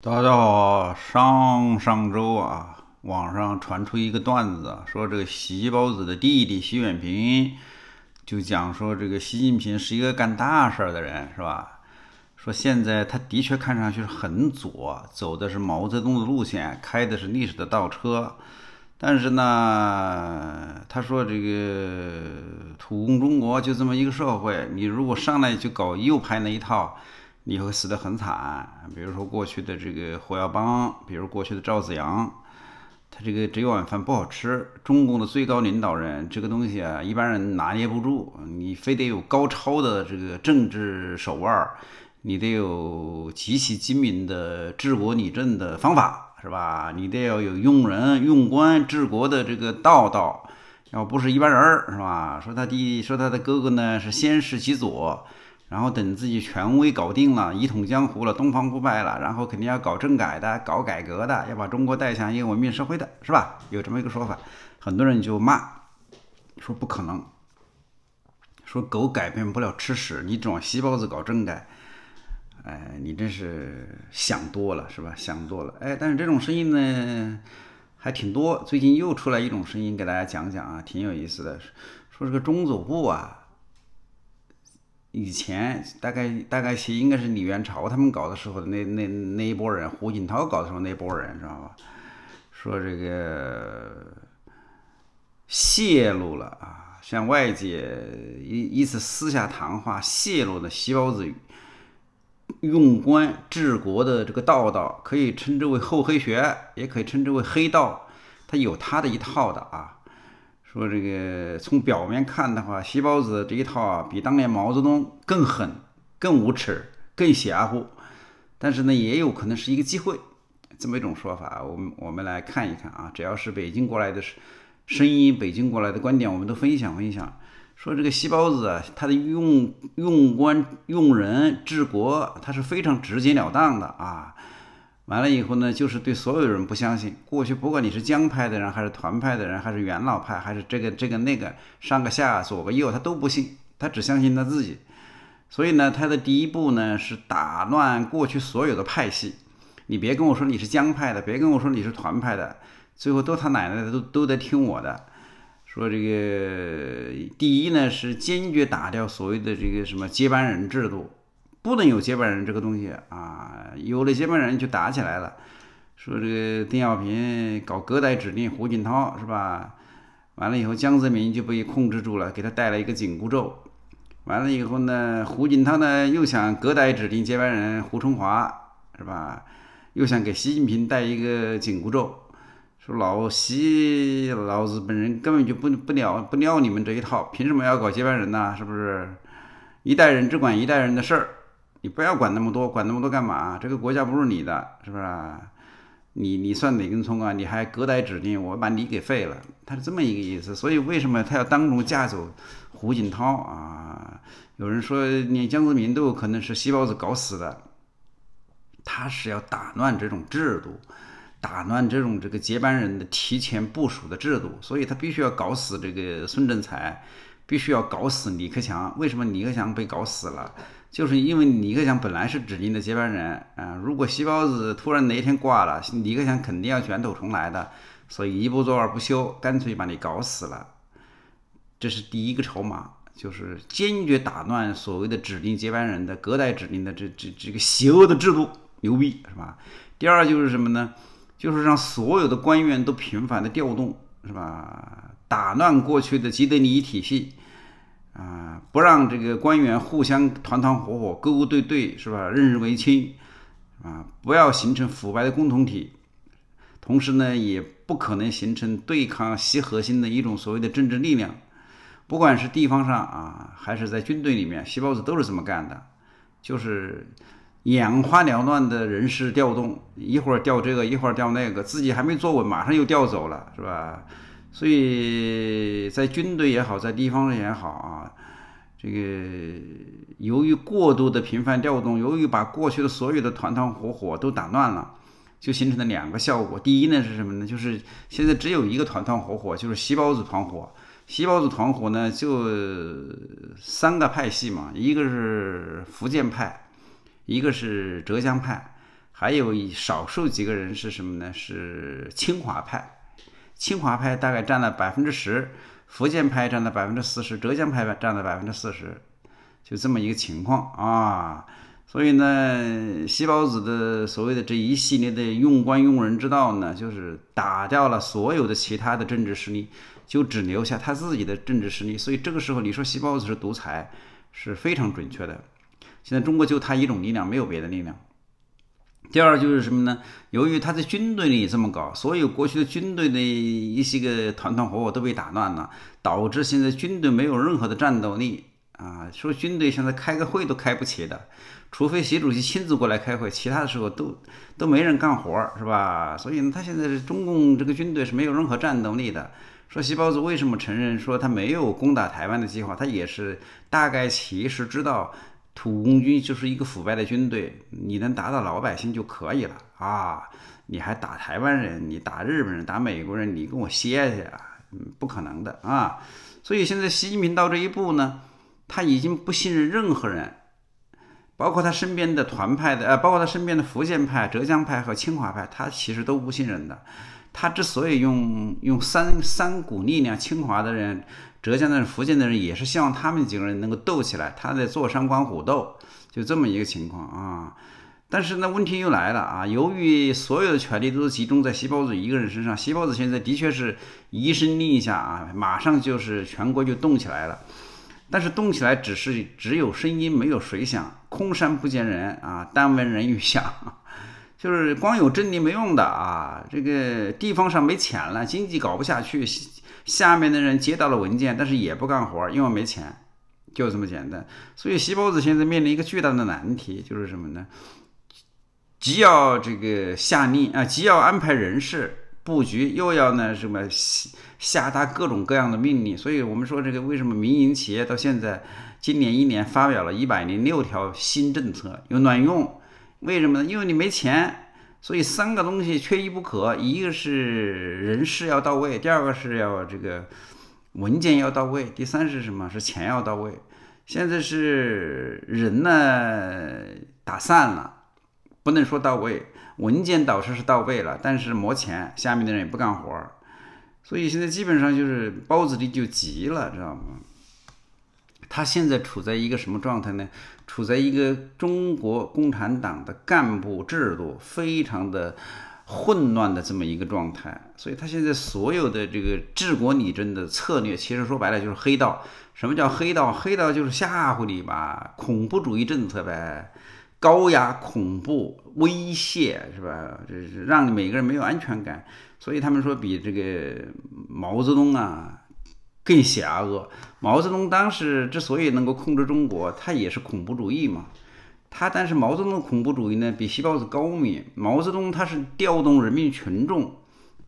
大家好，上上周啊，网上传出一个段子说这个习包子的弟弟习远平就讲说，这个习近平是一个干大事的人，是吧？说现在他的确看上去是很左，走的是毛泽东的路线，开的是历史的倒车。但是呢，他说这个土共中国就这么一个社会，你如果上来就搞右派那一套。你会死得很惨，比如说过去的这个胡耀邦，比如过去的赵子阳，他这个这碗饭不好吃。中共的最高领导人这个东西啊，一般人拿捏不住，你非得有高超的这个政治手腕儿，你得有极其精明的治国理政的方法，是吧？你得要有用人用官治国的这个道道，要不是一般人儿，是吧？说他弟说他的哥哥呢是先世极左，然后等自己权威搞定了，一统江湖了，东方不败了，然后肯定要搞政改的，搞改革的，要把中国带向一个文明社会的，是吧？有这么一个说法，很多人就骂，说不可能，说狗改变不了吃屎，你指望西包子搞政改，哎，你真是想多了，是吧？想多了，哎，但是这种声音呢，还挺多。最近又出来一种声音，给大家讲讲啊，挺有意思的，说这个中组部啊。以前大概大概应该是李元朝他们搞的时候那那那一波人，胡锦涛搞的时候那波人，知道吧？说这个泄露了啊，向外界一一次私下谈话泄露的细胞子用官治国的这个道道，可以称之为厚黑学，也可以称之为黑道，他有他的一套的啊。说这个从表面看的话，西包子这一套啊，比当年毛泽东更狠、更无耻、更邪乎。但是呢，也有可能是一个机会，这么一种说法。我们我们来看一看啊，只要是北京过来的声声音、北京过来的观点，我们都分享分享。说这个西包子啊，他的用用官用人治国，他是非常直截了当的啊。完了以后呢，就是对所有人不相信。过去不管你是江派的人，还是团派的人，还是元老派，还是这个这个那个上个下、左个右，他都不信，他只相信他自己。所以呢，他的第一步呢是打乱过去所有的派系。你别跟我说你是江派的，别跟我说你是团派的，最后都他奶奶的都都得听我的。说这个第一呢是坚决打掉所谓的这个什么接班人制度。不能有接班人这个东西啊，有了接班人就打起来了，说这个邓小平搞隔代指定，胡锦涛是吧？完了以后江泽民就被控制住了，给他带了一个紧箍咒。完了以后呢，胡锦涛呢又想隔代指定接班人，胡春华是吧？又想给习近平带一个紧箍咒，说老习老子本人根本就不不鸟不鸟你们这一套，凭什么要搞接班人呢？是不是？一代人只管一代人的事儿。你不要管那么多，管那么多干嘛？这个国家不是你的，是不是？你你算哪根葱啊？你还隔代指定，我把你给废了，他是这么一个意思。所以为什么他要当众架走胡锦涛啊？有人说你江泽民都有可能是“西包子”搞死的，他是要打乱这种制度，打乱这种这个接班人的提前部署的制度。所以他必须要搞死这个孙政才，必须要搞死李克强。为什么李克强被搞死了？就是因为李克强本来是指定的接班人啊，如果西包子突然哪一天挂了，李克强肯定要卷土重来的，所以一不做二不休，干脆把你搞死了。这是第一个筹码，就是坚决打乱所谓的指定接班人的隔代指定的这这这个邪恶的制度，牛逼是吧？第二就是什么呢？就是让所有的官员都频繁的调动，是吧？打乱过去的得德益体系。啊，不让这个官员互相团团伙伙、勾勾对对，是吧？任人唯亲，啊，不要形成腐败的共同体。同时呢，也不可能形成对抗西核心的一种所谓的政治力量。不管是地方上啊，还是在军队里面，西包子都是这么干的，就是眼花缭乱的人事调动，一会儿调这个，一会儿调那个，自己还没坐稳，马上又调走了，是吧？所以在军队也好，在地方也好啊，这个由于过度的频繁调动，由于把过去的所有的团团伙伙都打乱了，就形成了两个效果。第一呢是什么呢？就是现在只有一个团团伙伙，就是细胞组团伙。细胞组团伙呢，就三个派系嘛，一个是福建派，一个是浙江派，还有少数几个人是什么呢？是清华派。清华派大概占了百分之十，福建派占了百分之四十，浙江派占了百分之四十，就这么一个情况啊。所以呢，西包子的所谓的这一系列的用官用人之道呢，就是打掉了所有的其他的政治势力，就只留下他自己的政治势力。所以这个时候，你说西包子是独裁，是非常准确的。现在中国就他一种力量，没有别的力量。第二就是什么呢？由于他在军队里这么搞，所有过去的军队的一些个团团伙伙都被打乱了，导致现在军队没有任何的战斗力啊！说军队现在开个会都开不起的，除非习主席亲自过来开会，其他的时候都都没人干活，是吧？所以呢，他现在是中共这个军队是没有任何战斗力的。说习包子为什么承认说他没有攻打台湾的计划，他也是大概其实知道。土共军就是一个腐败的军队，你能打倒老百姓就可以了啊！你还打台湾人，你打日本人，打美国人，你跟我歇歇啊！不可能的啊！所以现在习近平到这一步呢，他已经不信任任何人，包括他身边的团派的，呃，包括他身边的福建派、浙江派和清华派，他其实都不信任的。他之所以用用三三股力量，清华的人、浙江的人、福建的人，也是希望他们几个人能够斗起来。他在坐山观虎斗，就这么一个情况啊。但是呢，问题又来了啊！由于所有的权力都集中在习包子一个人身上，习包子现在的确是一声令下啊，马上就是全国就动起来了。但是动起来只是只有声音，没有水响，空山不见人啊，但闻人语响。就是光有政令没用的啊！这个地方上没钱了，经济搞不下去，下面的人接到了文件，但是也不干活，因为没钱，就这么简单。所以，西包子现在面临一个巨大的难题，就是什么呢？既要这个下令啊，既要安排人事布局，又要呢什么下达各种各样的命令。所以我们说，这个为什么民营企业到现在今年一年发表了一百零六条新政策，有卵用？为什么呢？因为你没钱，所以三个东西缺一不可。一个是人事要到位，第二个是要这个文件要到位，第三是什么？是钱要到位。现在是人呢打散了，不能说到位。文件导师是到位了，但是没钱，下面的人也不干活儿，所以现在基本上就是包子里就急了，知道吗？他现在处在一个什么状态呢？处在一个中国共产党的干部制度非常的混乱的这么一个状态，所以他现在所有的这个治国理政的策略，其实说白了就是黑道。什么叫黑道？黑道就是吓唬你吧，恐怖主义政策呗，高压、恐怖、威胁，是吧？这是让每个人没有安全感。所以他们说比这个毛泽东啊。更狭恶。毛泽东当时之所以能够控制中国，他也是恐怖主义嘛。他但是毛泽东的恐怖主义呢，比西包子高明。毛泽东他是调动人民群众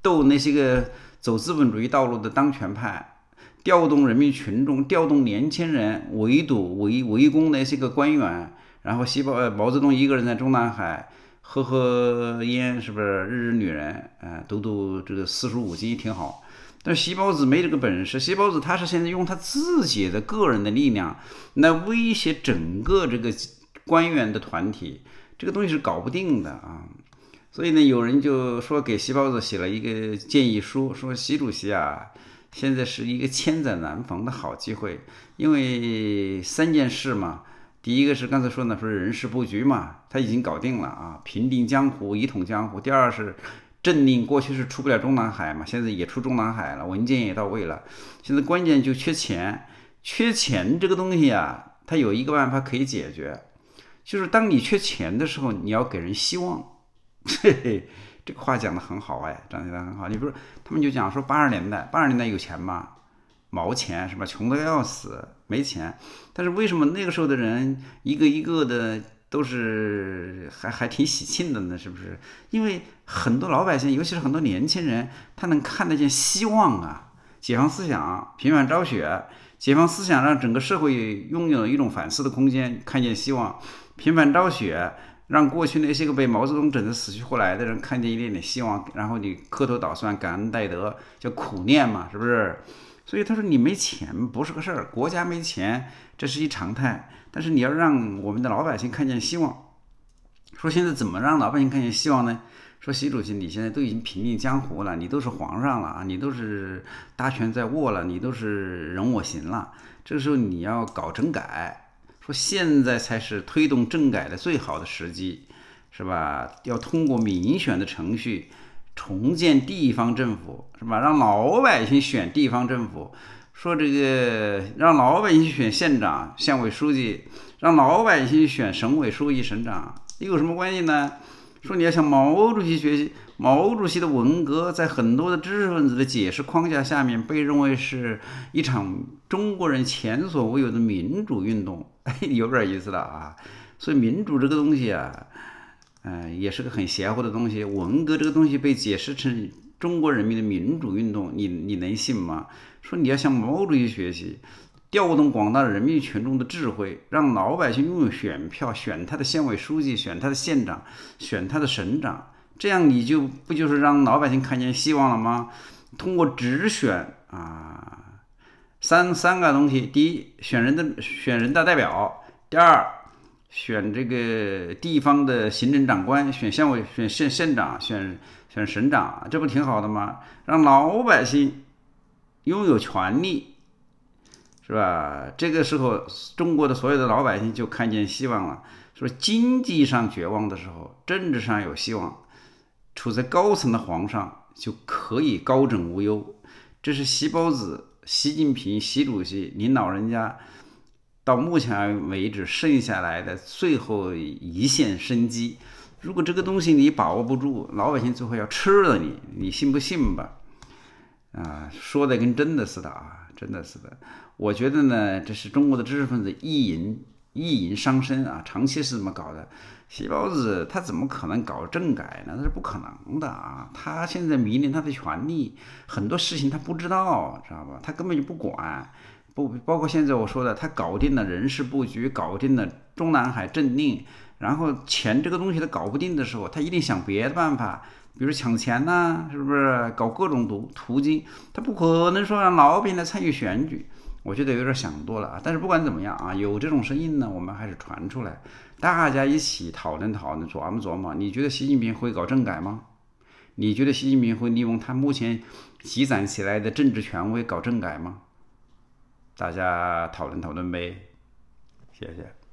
斗那些个走资本主义道路的当权派，调动人民群众，调动年轻人围堵围围攻那些个官员。然后西包，呃毛泽东一个人在中南海喝喝烟，是不是日日女人？哎，读读这个四书五经挺好。但习包子没这个本事，习包子他是现在用他自己的个人的力量来威胁整个这个官员的团体，这个东西是搞不定的啊。所以呢，有人就说给习包子写了一个建议书，说习主席啊，现在是一个千载难逢的好机会，因为三件事嘛，第一个是刚才说呢，说人事布局嘛，他已经搞定了啊，平定江湖，一统江湖。第二是。政令过去是出不了中南海嘛，现在也出中南海了，文件也到位了。现在关键就缺钱，缺钱这个东西啊，它有一个办法可以解决，就是当你缺钱的时候，你要给人希望。嘿嘿，这个话讲的很好哎，讲来很好。你不是他们就讲说八十年代，八十年代有钱吗？毛钱是吧？穷的要死，没钱。但是为什么那个时候的人一个一个的？都是还还挺喜庆的呢，是不是？因为很多老百姓，尤其是很多年轻人，他能看得见希望啊！解放思想，平反昭雪，解放思想让整个社会拥有一种反思的空间，看见希望；平反昭雪。让过去那些个被毛泽东整得死去活来的人看见一点点希望，然后你磕头倒算，感恩戴德，叫苦念嘛，是不是？所以他说：“你没钱不是个事儿，国家没钱这是一常态。但是你要让我们的老百姓看见希望。说现在怎么让老百姓看见希望呢？说习主席你现在都已经平定江湖了，你都是皇上了啊，你都是大权在握了，你都是任我行了。这个时候你要搞整改，说现在才是推动政改的最好的时机，是吧？要通过民选的程序。”重建地方政府是吧？让老百姓选地方政府，说这个让老百姓选县长、县委书记，让老百姓选省委书记、省长，又有什么关系呢？说你要向毛主席学习，毛主席的文革在很多的知识分子的解释框架下面，被认为是一场中国人前所未有的民主运动，有点意思了啊！所以民主这个东西啊。嗯，也是个很邪乎的东西。文革这个东西被解释成中国人民的民主运动，你你能信吗？说你要向毛主席学习，调动广大人民群众的智慧，让老百姓拥有选票，选他的县委书记，选他的县长，选他的省长，这样你就不就是让老百姓看见希望了吗？通过直选啊，三三个东西：第一，选人的选人大代表；第二，选这个地方的行政长官，选县委，选县县长，选选省长，这不挺好的吗？让老百姓拥有权利，是吧？这个时候，中国的所有的老百姓就看见希望了。说经济上绝望的时候，政治上有希望，处在高层的皇上就可以高枕无忧。这是习包子，习近平，习主席，您老人家。到目前为止剩下来的最后一线生机，如果这个东西你把握不住，老百姓最后要吃了你，你信不信吧？啊，说的跟真的似的啊，真的是的。我觉得呢，这是中国的知识分子意淫，意淫伤身啊，长期是这么搞的？习包子他怎么可能搞政改呢？那是不可能的啊！他现在迷恋他的权利，很多事情他不知道，知道吧？他根本就不管。不包括现在我说的，他搞定了人事布局，搞定了中南海政令，然后钱这个东西他搞不定的时候，他一定想别的办法，比如抢钱呐，是不是？搞各种途途径，他不可能说让老百姓来参与选举。我觉得有点想多了啊。但是不管怎么样啊，有这种声音呢，我们还是传出来，大家一起讨论讨论，琢磨琢磨。你觉得习近平会搞政改吗？你觉得习近平会利用他目前积攒起来的政治权威搞政改吗？大家讨论讨论呗，谢谢。